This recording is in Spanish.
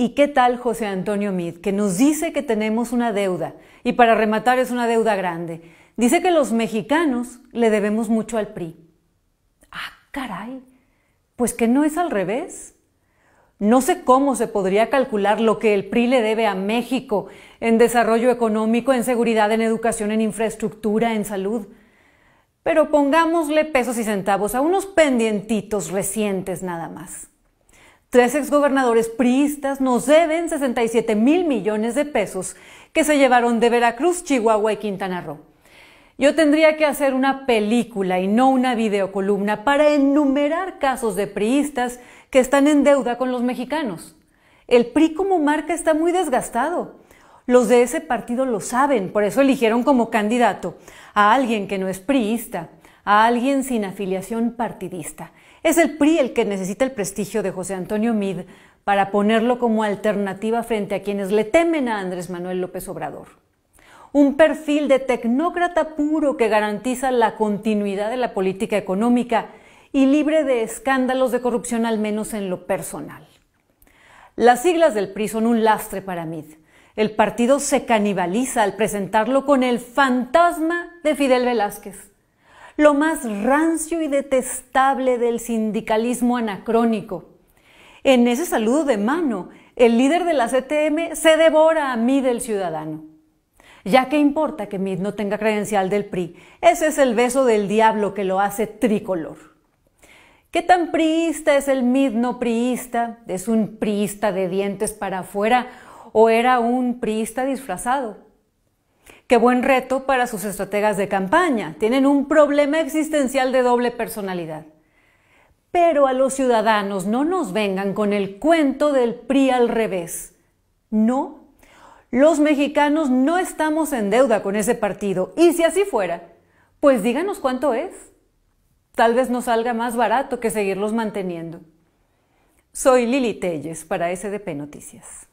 ¿Y qué tal José Antonio Mid, que nos dice que tenemos una deuda? Y para rematar es una deuda grande. Dice que los mexicanos le debemos mucho al PRI. Ah, caray. Pues que no es al revés. No sé cómo se podría calcular lo que el PRI le debe a México en desarrollo económico, en seguridad, en educación, en infraestructura, en salud. Pero pongámosle pesos y centavos a unos pendientitos recientes nada más. Tres exgobernadores priistas nos deben 67 mil millones de pesos que se llevaron de Veracruz, Chihuahua y Quintana Roo. Yo tendría que hacer una película y no una videocolumna para enumerar casos de priistas que están en deuda con los mexicanos. El PRI como marca está muy desgastado. Los de ese partido lo saben, por eso eligieron como candidato a alguien que no es priista a alguien sin afiliación partidista. Es el PRI el que necesita el prestigio de José Antonio Mid para ponerlo como alternativa frente a quienes le temen a Andrés Manuel López Obrador. Un perfil de tecnócrata puro que garantiza la continuidad de la política económica y libre de escándalos de corrupción al menos en lo personal. Las siglas del PRI son un lastre para Mid. El partido se canibaliza al presentarlo con el fantasma de Fidel Velázquez lo más rancio y detestable del sindicalismo anacrónico. En ese saludo de mano, el líder de la CTM se devora a mí del ciudadano. Ya que importa que Mid no tenga credencial del PRI, ese es el beso del diablo que lo hace tricolor. ¿Qué tan priista es el Mid no priista? ¿Es un priista de dientes para afuera o era un priista disfrazado? Qué buen reto para sus estrategas de campaña. Tienen un problema existencial de doble personalidad. Pero a los ciudadanos no nos vengan con el cuento del PRI al revés. No. Los mexicanos no estamos en deuda con ese partido. Y si así fuera, pues díganos cuánto es. Tal vez nos salga más barato que seguirlos manteniendo. Soy Lili Telles para SDP Noticias.